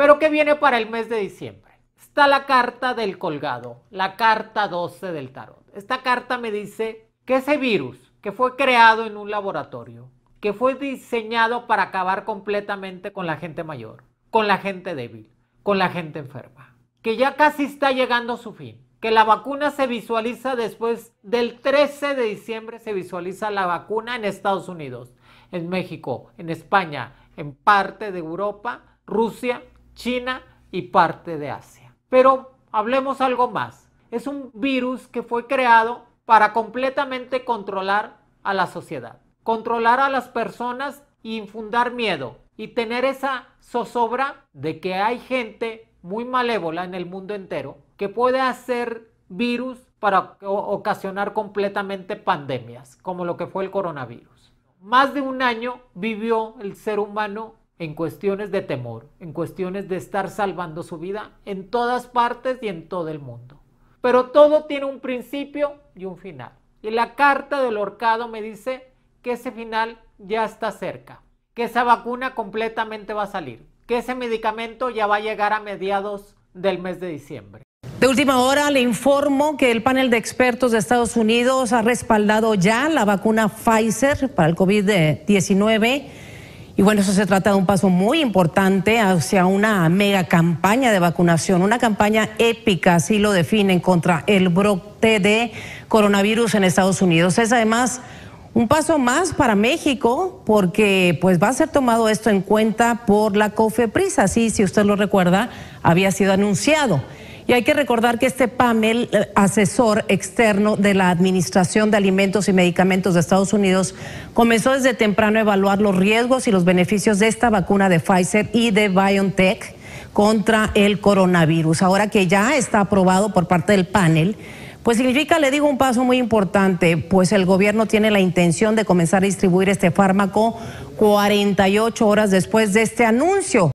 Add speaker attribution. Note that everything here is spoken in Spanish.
Speaker 1: Pero ¿qué viene para el mes de diciembre? Está la carta del colgado, la carta 12 del tarot. Esta carta me dice que ese virus que fue creado en un laboratorio, que fue diseñado para acabar completamente con la gente mayor, con la gente débil, con la gente enferma, que ya casi está llegando a su fin, que la vacuna se visualiza después del 13 de diciembre, se visualiza la vacuna en Estados Unidos, en México, en España, en parte de Europa, Rusia, China y parte de Asia. Pero hablemos algo más. Es un virus que fue creado para completamente controlar a la sociedad, controlar a las personas y infundar miedo y tener esa zozobra de que hay gente muy malévola en el mundo entero que puede hacer virus para ocasionar completamente pandemias, como lo que fue el coronavirus. Más de un año vivió el ser humano en cuestiones de temor, en cuestiones de estar salvando su vida en todas partes y en todo el mundo. Pero todo tiene un principio y un final. Y la carta del horcado me dice que ese final ya está cerca, que esa vacuna completamente va a salir, que ese medicamento ya va a llegar a mediados del mes de diciembre.
Speaker 2: De última hora le informo que el panel de expertos de Estados Unidos ha respaldado ya la vacuna Pfizer para el COVID-19 y bueno, eso se trata de un paso muy importante hacia una mega campaña de vacunación, una campaña épica, así lo definen, contra el brote de coronavirus en Estados Unidos. Es además un paso más para México porque pues va a ser tomado esto en cuenta por la COFEPRISA, sí, si usted lo recuerda, había sido anunciado. Y hay que recordar que este panel eh, asesor externo de la Administración de Alimentos y Medicamentos de Estados Unidos comenzó desde temprano a evaluar los riesgos y los beneficios de esta vacuna de Pfizer y de BioNTech contra el coronavirus. Ahora que ya está aprobado por parte del panel, pues significa, le digo, un paso muy importante, pues el gobierno tiene la intención de comenzar a distribuir este fármaco 48 horas después de este anuncio.